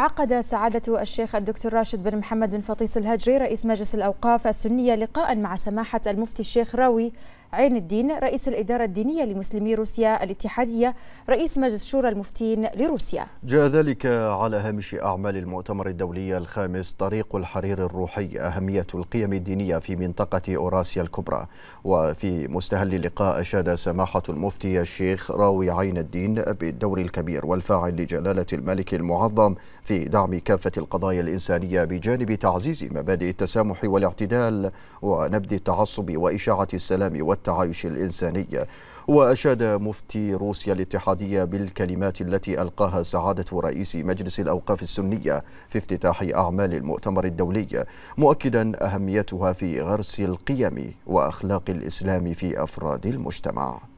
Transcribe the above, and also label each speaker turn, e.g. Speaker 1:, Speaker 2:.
Speaker 1: عقد سعادة الشيخ الدكتور راشد بن محمد بن فطيس الهجري رئيس مجلس الأوقاف السنية لقاء مع سماحة المفتي الشيخ راوي عين الدين رئيس الإدارة الدينية لمسلمي روسيا الاتحادية رئيس مجلس شورى المفتين لروسيا
Speaker 2: جاء ذلك على هامش أعمال المؤتمر الدولي الخامس طريق الحرير الروحي أهمية القيم الدينية في منطقة أوراسيا الكبرى وفي مستهل اللقاء أشاد سماحة المفتي الشيخ راوي عين الدين بالدور الكبير والفاعل لجلالة الملك المعظم في دعم كافة القضايا الإنسانية بجانب تعزيز مبادئ التسامح والاعتدال ونبذ التعصب وإشاعة السلام والتعليم والتعايش الإنساني وأشاد مفتي روسيا الاتحادية بالكلمات التي ألقاها سعادة رئيس مجلس الأوقاف السنية في افتتاح أعمال المؤتمر الدولي مؤكدا أهميتها في غرس القيم وأخلاق الإسلام في أفراد المجتمع